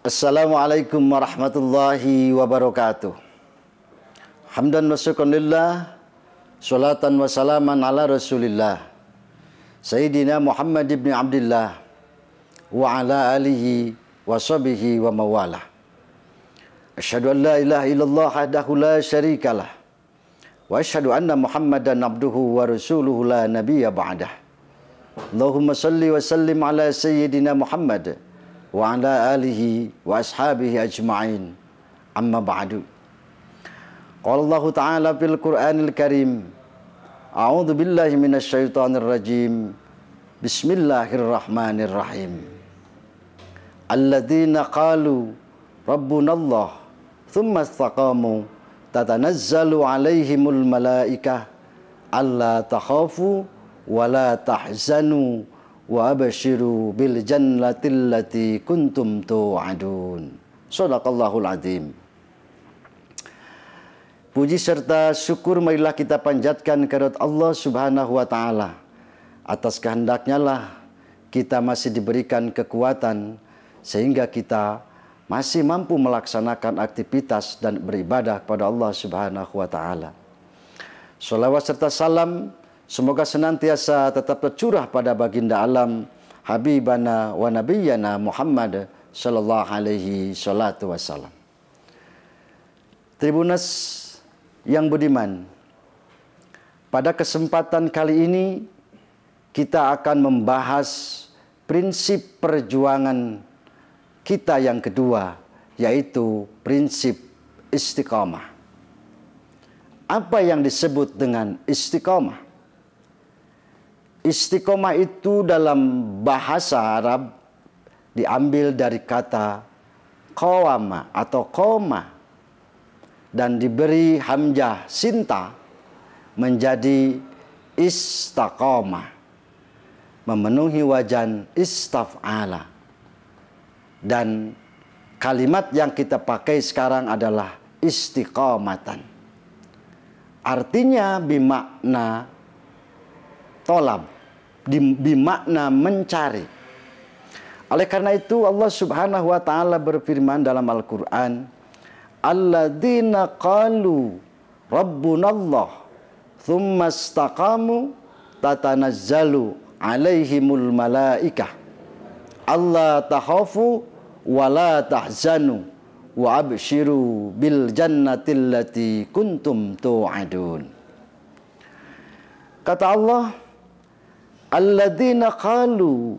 Assalamualaikum warahmatullahi wabarakatuh. Hamdan wa syukranillah, salatan wa salaman ala Rasulillah. Sayyidina Muhammad ibn Abdullah wa ala alihi wa sahbihi wa mawala. Asyhadu an la ilaha illallah wahdahu la syarikalah. Wa asyhadu anna Muhammadan abduhu wa rasuluhu la nabiyya ba'dah. Allahumma salli wa sallim ala sayyidina Muhammad وعلى آله وأصحابه أجمعين أما بعد قال الله تعالى في القرآن الكريم أعوذ بالله من الشيطان الرجيم بسم الله الرحمن الرحيم الذين قالوا ربنا الله ثم استقاموا تتنزل عليهم الملائكة ألا تخافوا ولا تحزنوا وأبشروا بالجنة التي كنتم توعدون صدق الله العظيم Puji serta syukur marilah kita panjatkan kehadirat Allah Subhanahu wa taala atas kehendaknya lah kita masih diberikan kekuatan sehingga kita masih mampu melaksanakan aktivitas dan beribadah kepada Allah Subhanahu wa taala. Selawat serta salam Semoga senantiasa tetap tercurah pada baginda alam Habibana wa Muhammad sallallahu alaihi salatu wassalam. Tribunas yang budiman, pada kesempatan kali ini kita akan membahas prinsip perjuangan kita yang kedua, yaitu prinsip istiqamah. Apa yang disebut dengan istiqamah? Istiqomah itu dalam bahasa Arab diambil dari kata qawama atau koma dan diberi hamjah sinta menjadi istaqomah memenuhi wajan istaf'ala dan kalimat yang kita pakai sekarang adalah istiqomatan artinya bimakna tolab bimakna mencari oleh karena itu Allah subhanahu wa ta'ala berfirman dalam Al-Quran Alladzina qalu Rabbunallah Thumma istaqamu tatanazzalu alaihimul malaikah Allah tahafu wa la tahzanu wa abshiru bil jannatil kuntum tu'adun Kata Allah Alladzina qalu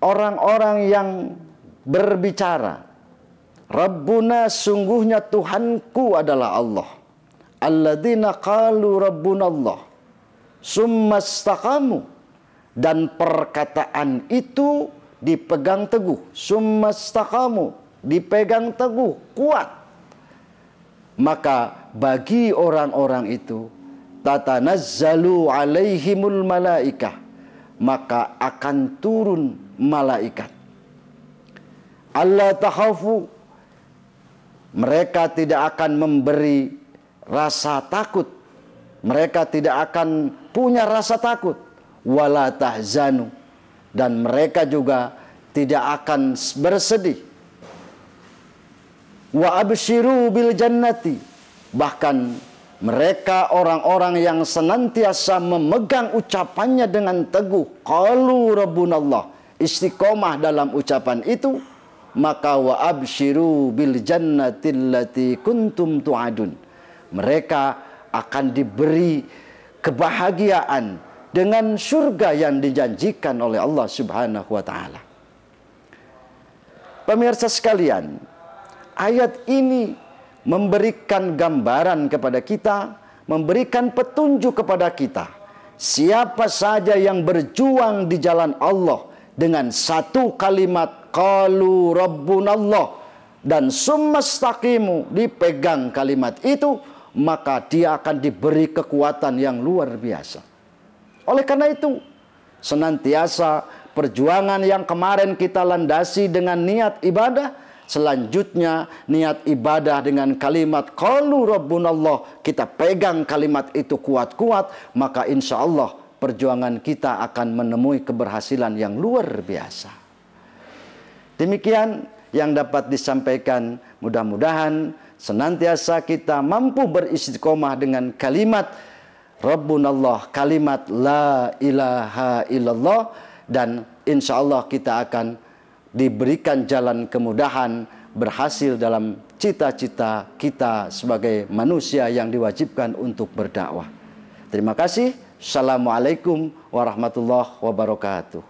orang-orang yang berbicara Rabbuna sungguhnya Tuhanku adalah Allah. Alladzina qalu Rabbuna Allah. Summa istaqamu dan perkataan itu dipegang teguh. Summa istaqamu dipegang teguh, kuat. Maka bagi orang-orang itu tatanazzalu alaihimul malaikah maka akan turun malaikat Allah tahafu mereka tidak akan memberi rasa takut mereka tidak akan punya rasa takut wala tahzanu dan mereka juga tidak akan bersedih wa absyiru bil jannati bahkan mereka orang-orang yang senantiasa memegang ucapannya dengan teguh. Qalu rabbunallah. Istiqomah dalam ucapan itu. Maka wa abshiru bil jannatillati kuntum tu'adun. Mereka akan diberi kebahagiaan dengan surga yang dijanjikan oleh Allah Subhanahu wa taala. Pemirsa sekalian, ayat ini memberikan gambaran kepada kita, memberikan petunjuk kepada kita. Siapa saja yang berjuang di jalan Allah dengan satu kalimat qalu rabbunallah dan summastaqimu dipegang kalimat itu maka dia akan diberi kekuatan yang luar biasa. Oleh karena itu senantiasa perjuangan yang kemarin kita landasi dengan niat ibadah Selanjutnya niat ibadah dengan kalimat Qalu Rabbunallah kita pegang kalimat itu kuat-kuat maka insya Allah perjuangan kita akan menemui keberhasilan yang luar biasa. Demikian yang dapat disampaikan mudah-mudahan senantiasa kita mampu beristiqomah dengan kalimat Rabbunallah kalimat la ilaha illallah dan insya Allah kita akan diberikan jalan kemudahan berhasil dalam cita-cita kita sebagai manusia yang diwajibkan untuk berdakwah. Terima kasih. Assalamualaikum warahmatullahi wabarakatuh.